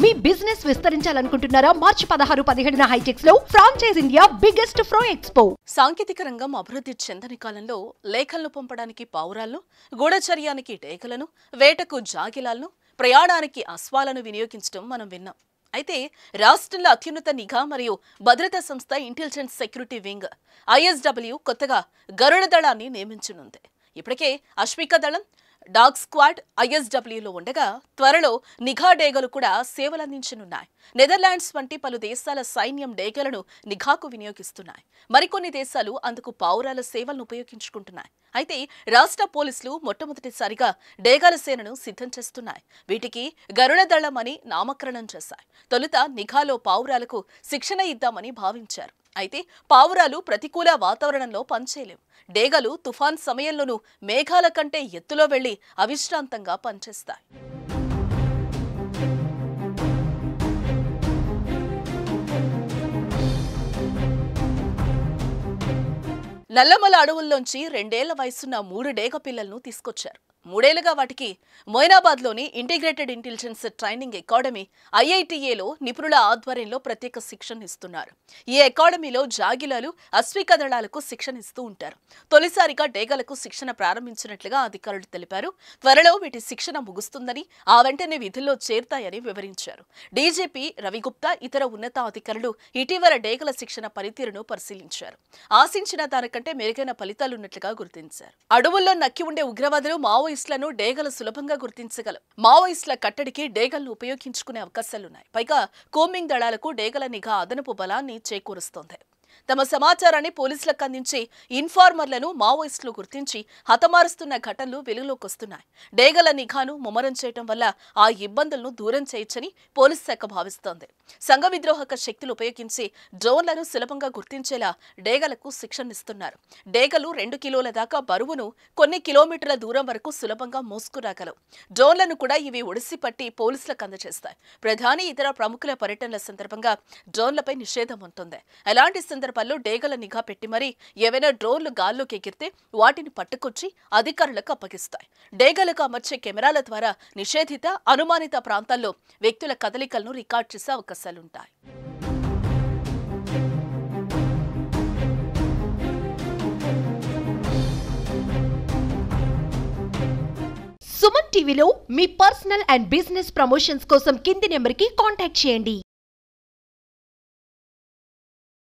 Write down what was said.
మీ business విస్తరించాలనుకుంటున్నారా మార్చి పదహారు పదిహేడున Hitex లో ఫ్రాంచైజ్ ఇండియా బిగ్గెస్ట్ ఫ్రో ఎక్స్పో సాంకేతిక రంగం అభివృద్ధి చెందని కాలంలో లేఖలను పంపడానికి పావురాలను గూఢచర్యానికి టేకలను వేటకు జాగిలాలను ప్రయాణానికి అశ్వాలను వినియోగించడం మనం విన్నాం అయితే రాష్ట్రంలో అత్యున్నత నిఘా మరియు భద్రతా సంస్థ ఇంటెలిజెన్స్ సెక్యూరిటీ వింగ్ ఐఎస్డబ్ల్యూ కొత్తగా గరుడ దళాన్ని నియమించనుంది ఇప్పటికే అశ్విక దళం డాగ్ స్క్వాడ్ ఐఎస్డబ్ల్యూలో ఉండగా త్వరలో నిఘా డేగలు కూడా సేవలందించనున్నాయి నెదర్లాండ్స్ వంటి పలు దేశాల సైన్యం డేగలను నిఘాకు వినియోగిస్తున్నాయి మరికొన్ని దేశాలు అందుకు పావురాల సేవలను ఉపయోగించుకుంటున్నాయి అయితే రాష్ట్ర పోలీసులు మొట్టమొదటిసారిగా డేగాల సేనను సిద్ధం చేస్తున్నాయి వీటికి గరుడదళం అని నామకరణం చేశాయి తొలుత నిఘాలో పావురాలకు శిక్షణ ఇద్దామని భావించారు అయితే పావురాలు ప్రతికూల వాతావరణంలో పనిచేయలేవు డేగలు తుఫాన్ సమయంలోనూ మేఘాల కంటే ఎత్తులో వెళ్లి అవిశ్రాంతంగా పనిచేస్తాయి నల్లమల అడవుల్లోంచి రెండేళ్ల వయసున్న మూడు డేగ పిల్లలను తీసుకొచ్చారు మూడేళ్లుగా వాటికి మొయినాబాద్లోని ఇంటిగ్రేటెడ్ ఇంటెలిజెన్స్ ట్రైనింగ్ అకాడమీ ఐఐటిఏలో నిపుణుల ఆధ్వర్యంలో ప్రత్యేక శిక్షణ ఇస్తున్నారు ఈ అకాడమీలో జాగిలాలు అశ్విక దళాలకు శిక్షణ ఇస్తూ ఉంటారు తొలిసారిగా డేగలకు శిక్షణ ప్రారంభించినట్లుగా అధికారులు తెలిపారు త్వరలో వీటి శిక్షణ ముగుస్తుందని ఆ వెంటనే విధుల్లో చేరుతాయని వివరించారు డీజీపీ రవిగుప్తా ఇతర ఉన్నతాధికారులు ఇటీవల డేగల శిక్షణ పనితీరును పరిశీలించారు ఆశించిన దానికంటే మెరుగైన ఫలితాలున్నట్లుగా గుర్తించారు అడవుల్లో నక్కి ఉండే ఉగ్రవాదులు మావోయి మావోయిస్టులను డేగలు సులభంగా గుర్తించగలవు మావోయిస్టుల కట్టడికి డేగలను ఉపయోగించుకునే అవకాశాలున్నాయి పైగా కోమింగ్ దళాలకు డేగల నిఘా అదనపు బలాన్ని చేకూరుస్తోంది తమ సమాచారాన్ని పోలీసులకు అందించే ఇన్ఫార్మర్లను మావోయిస్టులు గుర్తించి హతమారుస్తున్న ఘటనలు వస్తున్నాయి డేగల నిఘాను ముమ్మరం చేయడం వల్ల ఆ ఇబ్బందులను దూరం చేయొచ్చని పోలీసు శాఖ భావిస్తోంది సంఘ విద్రోహక శక్తులు ఉపయోగించి డ్రోన్లను సులభంగా గుర్తించేలా డేగలకు ఇస్తున్నారు డేగలు రెండు కిలోల దాకా బరువును కొన్ని కిలోమీటర్ల దూరం వరకు సులభంగా మోసుకురాగలవు డ్రోన్లను కూడా ఇవి ఒడిసి పట్టి పోలీసులకు అందజేస్తాయి ప్రధాని ఇతర ప్రముఖుల పర్యటనల సందర్భంగా డ్రోన్లపై నిషేధం ఉంటుంది అలాంటి సందర్భంలో సందర్భాల్లో డేగల నిఘా పెట్టి మరీ ఏవైనా డ్రోన్లు గాల్లోకి ఎగిరితే వాటిని పట్టుకొచ్చి అధికారులకు అప్పగిస్తాయి డేగలకు అమర్చే కెమెరాల ద్వారా నిషేధిత అనుమానిత ప్రాంతాల్లో వ్యక్తుల కదలికలను రికార్డ్ చేసే అవకాశాలుంటాయి సుమన్ టీవీలో మీ పర్సనల్ అండ్ బిజినెస్ ప్రమోషన్స్ కోసం కింది నెంబర్కి కాంటాక్ట్ చేయండి